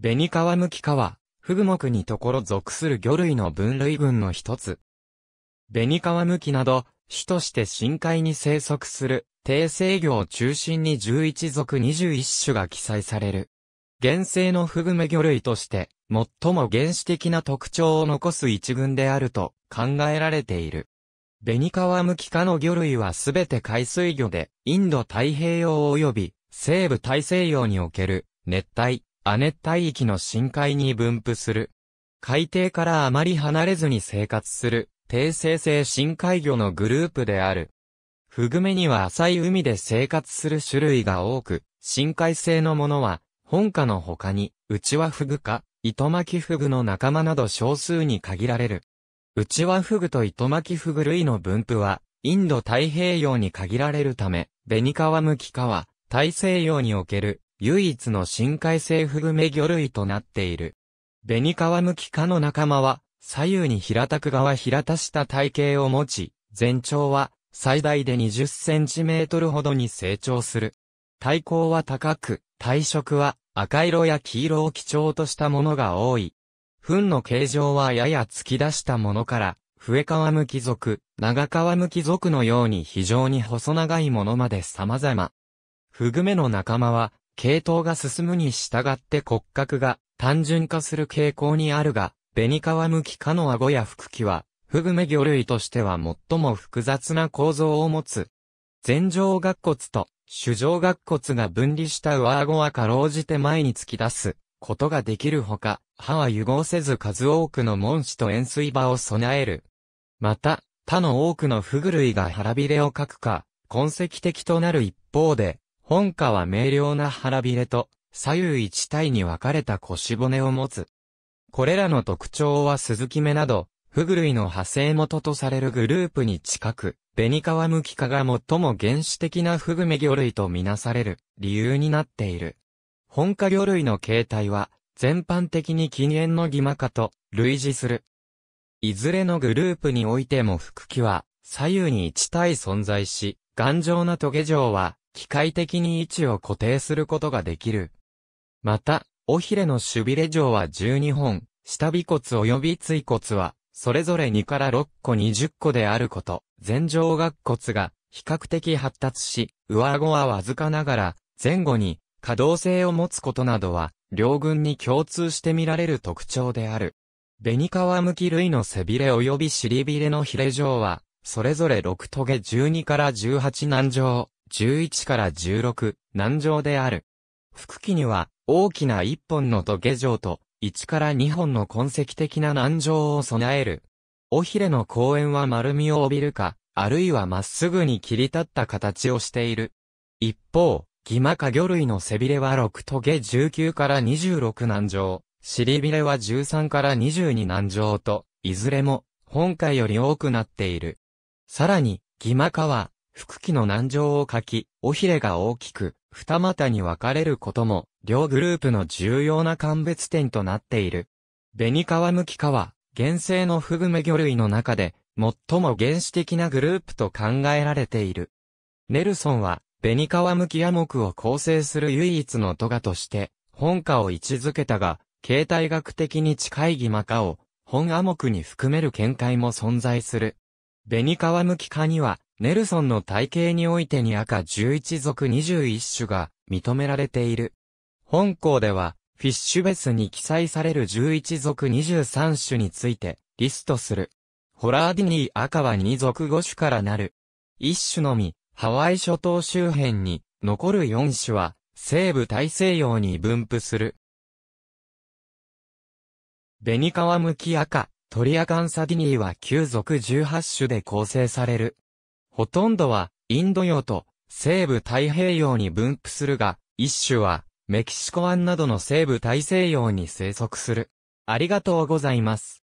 ベニカワムキカは、フグ目にところ属する魚類の分類群の一つ。ベニカワムキなど、種として深海に生息する、低生魚を中心に11属21種が記載される。原生のフグメ魚類として、最も原始的な特徴を残す一群であると考えられている。ベニカワムキ科の魚類はすべて海水魚で、インド太平洋及び西部大西洋における熱帯、亜熱帯域の深海に分布する。海底からあまり離れずに生活する、低生成深海魚のグループである。フグメには浅い海で生活する種類が多く、深海性のものは、本科の他に、内輪フグか、糸巻フグの仲間など少数に限られる。内輪フグと糸巻フグ類の分布は、インド太平洋に限られるため、ベニカワムキカワ、大西洋における唯一の深海性フグメ魚類となっている。ベニカワムキ科の仲間は、左右に平たく側平たした体型を持ち、全長は最大で20センチメートルほどに成長する。体高は高く、体色は赤色や黄色を基調としたものが多い。糞の形状はやや突き出したものから、笛川向き族、長川向き族のように非常に細長いものまで様々。フグメの仲間は、系統が進むに従って骨格が単純化する傾向にあるが、ベニカワムキ科の顎や腹器は、フグメ魚類としては最も複雑な構造を持つ。前上顎骨と主上顎骨が分離した上顎はかろうじて前に突き出すことができるほか、歯は融合せず数多くの門歯と円錐歯を備える。また、他の多くのフグ類が腹びれをかくか、痕跡的となる一方で、本家は明瞭な腹びれと、左右一体に分かれた腰骨を持つ。これらの特徴は鈴木目など、フグ類の派生元とされるグループに近く、ベニカワムキカが最も原始的なフグメ魚類とみなされる理由になっている。本科魚類の形態は、全般的に禁煙のギマ科と類似する。いずれのグループにおいても腹器は左右に一体存在し、頑丈なトゲ状は機械的に位置を固定することができる。また、尾ひれのしびれ状は12本、下尾骨及び椎骨は、それぞれ2から6個20個であること、前上顎骨が比較的発達し、上顎はわずかながら、前後に可動性を持つことなどは、両軍に共通して見られる特徴である。ベニカワムキ類の背びれ及び尻びれのヒレ状は、それぞれ6トゲ12から18難状、11から16、南城である。福記には、大きな一本の土下城と、1から2本の痕跡的な南城を備える。尾ひれの公園は丸みを帯びるか、あるいはまっすぐに切り立った形をしている。一方、ギマカ魚類の背びれは6トゲ19から26南城、尻びれは13から22南城と、いずれも、本海より多くなっている。さらに、ギマカは、腹気の難情を書き、尾ひれが大きく、二股に分かれることも、両グループの重要な鑑別点となっている。ベニカワムキカは、原生のフグメ魚類の中で、最も原始的なグループと考えられている。ネルソンは、ベニカワムキヤクを構成する唯一のトガとして、本科を位置づけたが、形態学的に近いギマカを、本アモクに含める見解も存在する。ベニカワムキ科には、ネルソンの体系においてに赤11族21種が認められている。本校では、フィッシュベスに記載される11族23種についてリストする。ホラーディニー赤は2族5種からなる。1種のみ、ハワイ諸島周辺に、残る4種は、西部大西洋に分布する。ベニカワムキ赤、トリアカンサディニーは9族18種で構成される。ほとんどはインド洋と西部太平洋に分布するが、一種はメキシコ湾などの西部大西洋に生息する。ありがとうございます。